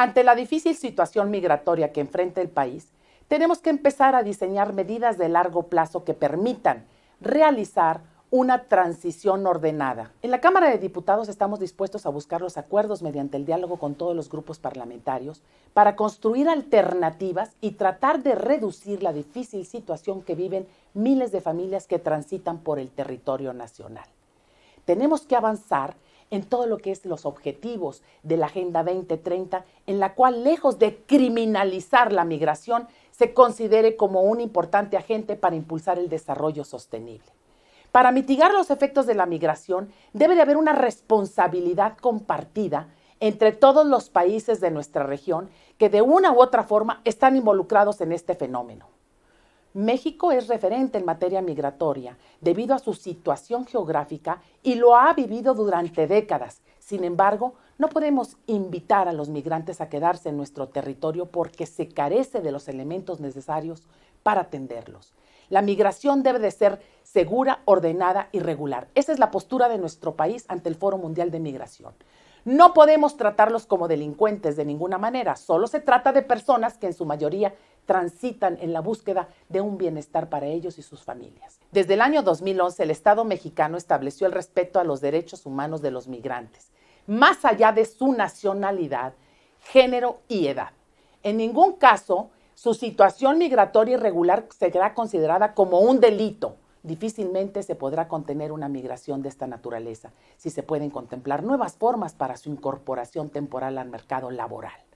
Ante la difícil situación migratoria que enfrenta el país, tenemos que empezar a diseñar medidas de largo plazo que permitan realizar una transición ordenada. En la Cámara de Diputados estamos dispuestos a buscar los acuerdos mediante el diálogo con todos los grupos parlamentarios para construir alternativas y tratar de reducir la difícil situación que viven miles de familias que transitan por el territorio nacional. Tenemos que avanzar en todo lo que es los objetivos de la Agenda 2030, en la cual, lejos de criminalizar la migración, se considere como un importante agente para impulsar el desarrollo sostenible. Para mitigar los efectos de la migración, debe de haber una responsabilidad compartida entre todos los países de nuestra región que de una u otra forma están involucrados en este fenómeno. México es referente en materia migratoria debido a su situación geográfica y lo ha vivido durante décadas. Sin embargo, no podemos invitar a los migrantes a quedarse en nuestro territorio porque se carece de los elementos necesarios para atenderlos. La migración debe de ser segura, ordenada y regular. Esa es la postura de nuestro país ante el Foro Mundial de Migración. No podemos tratarlos como delincuentes de ninguna manera, solo se trata de personas que en su mayoría transitan en la búsqueda de un bienestar para ellos y sus familias. Desde el año 2011, el Estado mexicano estableció el respeto a los derechos humanos de los migrantes, más allá de su nacionalidad, género y edad. En ningún caso, su situación migratoria irregular será considerada como un delito difícilmente se podrá contener una migración de esta naturaleza si se pueden contemplar nuevas formas para su incorporación temporal al mercado laboral.